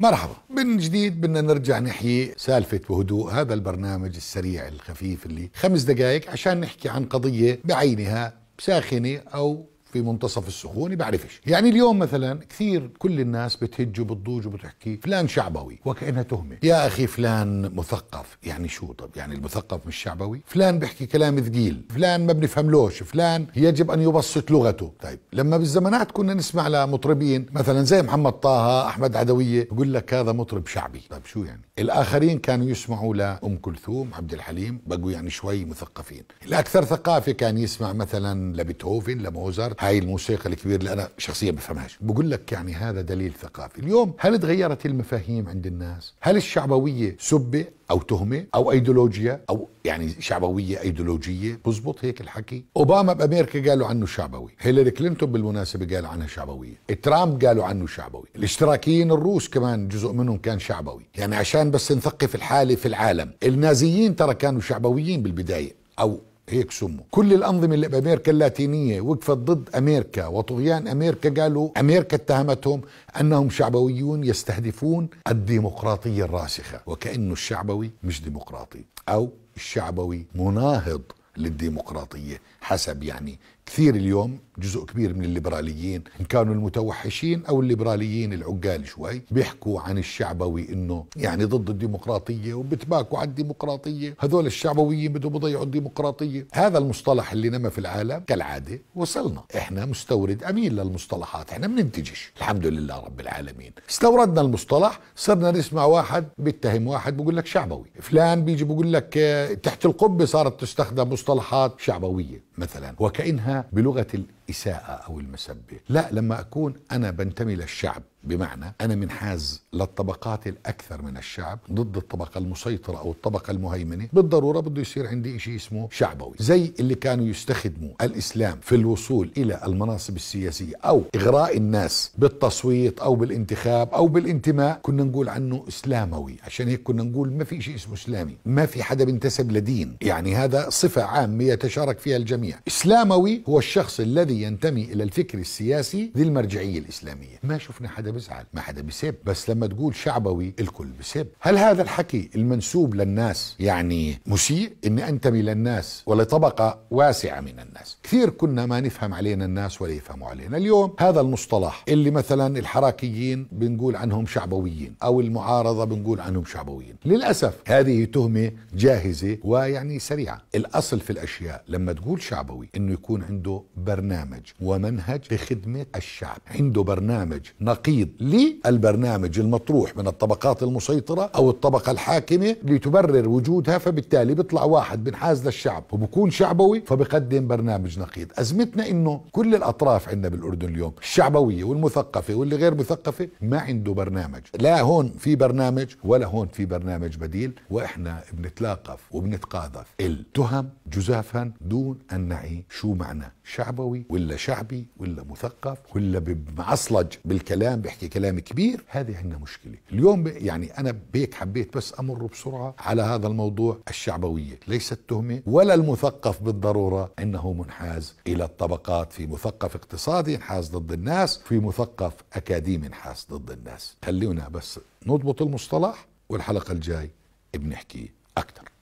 مرحبا من جديد بدنا نرجع نحيي سالفة وهدوء هذا البرنامج السريع الخفيف اللي خمس دقائق عشان نحكي عن قضية بعينها ساخنة أو في منتصف السخونه بعرفش يعني اليوم مثلا كثير كل الناس بتهج وبتضوج وبتحكي فلان شعبوي وكأنها تهمة يا أخي فلان مثقف يعني شو طب يعني المثقف مش شعبوي فلان بيحكي كلام ثقيل فلان ما بنفهملوش فلان يجب أن يبسط لغته طيب لما بالزمانات كنا نسمع لمطربين مثلا زي محمد طه أحمد عدوية بقول لك هذا مطرب شعبي طيب شو يعني الآخرين كانوا يسمعوا لأم كلثوم عبد الحليم بقوا يعني شوي مثقفين الأكثر ثقافة كان يسمع مثلا لبيتهوفن لموزارت هاي الموسيقى الكبيرة اللي أنا شخصيا بفهمهاش بقول لك يعني هذا دليل ثقافي اليوم هل تغيرت المفاهيم عند الناس هل الشعبوية سبة أو تهمة أو أيديولوجيا أو يعني شعبوية أيديولوجية بزبط هيك الحكي أوباما بأمريكا قالوا عنه شعبوي هيلاري كلينتون بالمناسبة قال عنها شعبوية ترامب قالوا عنه شعبوي الاشتراكيين الروس كمان جزء منهم كان شعبوي يعني عشان بس نثقف الحالة في العالم النازيين ترى كانوا شعبويين بالبداية أو هيك سموا كل الأنظمة اللي بأمريكا اللاتينية وقفت ضد أمريكا وطغيان أمريكا قالوا أمريكا اتهمتهم أنهم شعبويون يستهدفون الديمقراطية الراسخة وكأنه الشعبوي مش ديمقراطي أو الشعبوي مناهض للديمقراطية حسب يعني كثير اليوم جزء كبير من الليبراليين إن كانوا المتوحشين أو الليبراليين العقال شوي بيحكوا عن الشعبوي إنه يعني ضد الديمقراطية وبتباكوا على الديمقراطية هذول الشعبويين بدهم يضيعوا الديمقراطية هذا المصطلح اللي نما في العالم كالعادة وصلنا إحنا مستورد أمين للمصطلحات إحنا بننتجش الحمد لله رب العالمين استوردنا المصطلح صرنا نسمع واحد بيتهم واحد بيقول لك شعبوي فلان بيجي بيقول لك آه، تحت القبة صارت تستخدم مصطلحات شعبوية مثلا وكأنها بلغه الإساءة أو المسبة لا لما أكون أنا بنتمي للشعب بمعنى أنا منحاز للطبقات الأكثر من الشعب ضد الطبقة المسيطرة أو الطبقة المهيمنة بالضرورة بده يصير عندي شيء اسمه شعبوي زي اللي كانوا يستخدموا الإسلام في الوصول إلى المناصب السياسية أو إغراء الناس بالتصويت أو بالانتخاب أو بالانتماء كنا نقول عنه إسلاموي عشان هيك كنا نقول ما في شيء اسمه إسلامي ما في حدا بينتسب لدين يعني هذا صفة عامة يتشارك فيها الجميع إسلاموي هو الشخص الذي ينتمي الى الفكر السياسي ذي المرجعيه الاسلاميه ما شفنا حدا بيزعل ما حدا بيسب بس لما تقول شعبوي الكل بيسب هل هذا الحكي المنسوب للناس يعني مسيء اني انتمي للناس ولطبقه واسعه من الناس كثير كنا ما نفهم علينا الناس ولا يفهموا علينا اليوم هذا المصطلح اللي مثلا الحركيين بنقول عنهم شعبويين او المعارضه بنقول عنهم شعبويين للاسف هذه تهمه جاهزه ويعني سريعه الاصل في الاشياء لما تقول شعبوي انه يكون عنده برنامج برنامج ومنهج بخدمة الشعب عنده برنامج نقيض للبرنامج المطروح من الطبقات المسيطرة أو الطبقة الحاكمة لتبرر وجودها فبالتالي بيطلع واحد بنحاز للشعب وبكون شعبوي فبقدم برنامج نقيض أزمتنا إنه كل الأطراف عندنا بالأردن اليوم الشعبوية والمثقفة واللي غير مثقفة ما عنده برنامج لا هون في برنامج ولا هون في برنامج بديل وإحنا بنتلاقف وبنتقاذف التهم جزافا دون أن نعي شو معنى شعبوي ولا شعبي ولا مثقف ولا معصلج بالكلام بيحكي كلام كبير هذه عندنا مشكله اليوم يعني انا بيك حبيت بس امر بسرعه على هذا الموضوع الشعبويه ليست تهمه ولا المثقف بالضروره انه منحاز الى الطبقات في مثقف اقتصادي انحاز ضد الناس في مثقف اكاديمي انحاز ضد الناس خلينا بس نضبط المصطلح والحلقه الجاي بنحكي اكثر